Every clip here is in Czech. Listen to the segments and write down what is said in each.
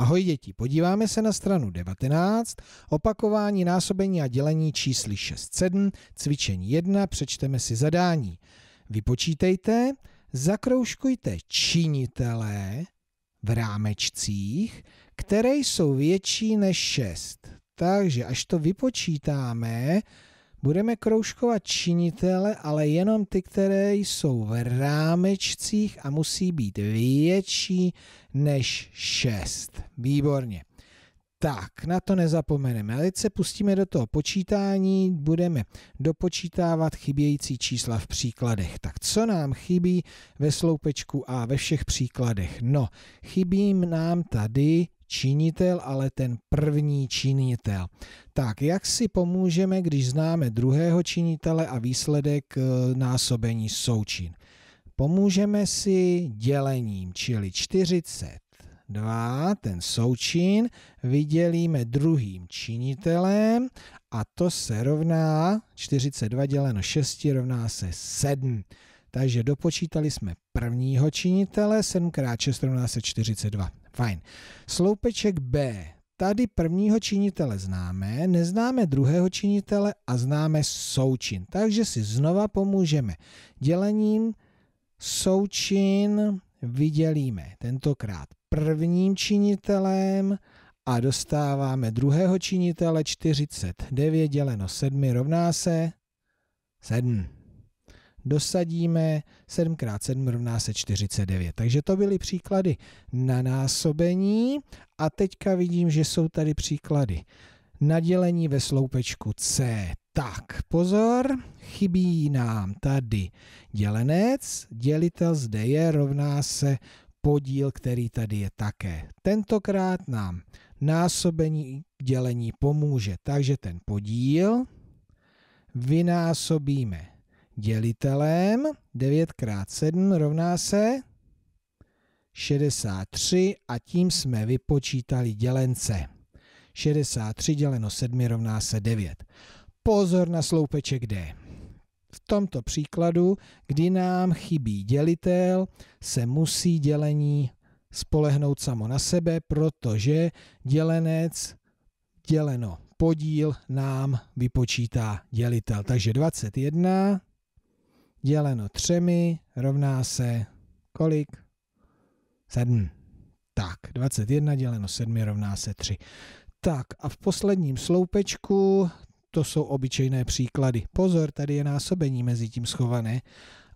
Ahoj děti, podíváme se na stranu 19, opakování násobení a dělení čísly 6-7, cvičení 1, přečteme si zadání. Vypočítejte, zakroužkujte činitelé v rámečcích, které jsou větší než 6. Takže až to vypočítáme, Budeme kroužkovat činitele, ale jenom ty, které jsou v rámečcích a musí být větší než 6. Výborně. Tak, na to nezapomeneme. Ale se pustíme do toho počítání, budeme dopočítávat chybějící čísla v příkladech. Tak co nám chybí ve sloupečku A ve všech příkladech? No, chybí nám tady činitel, ale ten první činitel. Tak, jak si pomůžeme, když známe druhého činitele a výsledek e, násobení součin? Pomůžeme si dělením, čili 40 ten součin, vydělíme druhým činitelem a to se rovná 42 děleno 6 rovná se 7. Takže dopočítali jsme prvního činitele, 7x6 rovná se 42. Fajn. Sloupeček B. Tady prvního činitele známe, neznáme druhého činitele a známe součin. Takže si znova pomůžeme dělením součin vydělíme tentokrát prvním činitelem a dostáváme druhého činitele 49 děleno 7 rovná se 7 dosadíme 7x7 rovná se 49. Takže to byly příklady na násobení a teďka vidím, že jsou tady příklady na dělení ve sloupečku C. Tak, pozor, chybí nám tady dělenec, dělitel zde je, rovná se podíl, který tady je také. Tentokrát nám násobení dělení pomůže, takže ten podíl vynásobíme dělitelem. 9 krát 7 rovná se 63 a tím jsme vypočítali dělence. 63 děleno 7 rovná se 9. Pozor na sloupeček D. V tomto příkladu, kdy nám chybí dělitel, se musí dělení spolehnout samo na sebe, protože dělenec děleno podíl nám vypočítá dělitel. Takže 21 děleno třemi rovná se kolik? 7. Tak, 21 děleno 7 rovná se 3. Tak a v posledním sloupečku to jsou obyčejné příklady. Pozor, tady je násobení mezi tím schované.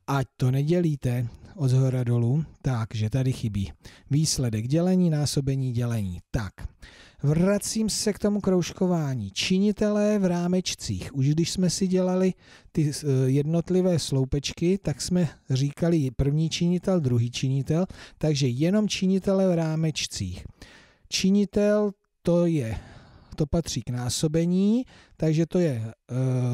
Ať to nedělíte od zhora dolů, takže tady chybí výsledek dělení, násobení, dělení. Tak, Vracím se k tomu kroužkování. Činitelé v rámečcích. Už když jsme si dělali ty eh, jednotlivé sloupečky, tak jsme říkali první činitel, druhý činitel, takže jenom činitele v rámečcích. Činitel to je to patří k násobení, takže to je e,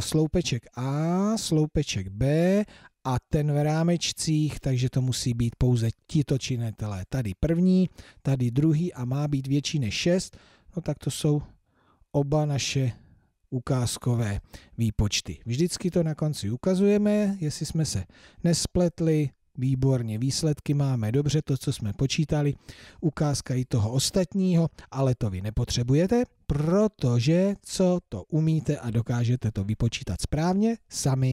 sloupeček A, sloupeček B a ten v rámečcích, takže to musí být pouze tito činitelé. Tady první, tady druhý a má být větší než 6, no tak to jsou oba naše ukázkové výpočty. Vždycky to na konci ukazujeme, jestli jsme se nespletli, výborně, výsledky máme dobře, to, co jsme počítali, ukázka i toho ostatního, ale to vy nepotřebujete, protože co to umíte a dokážete to vypočítat správně sami.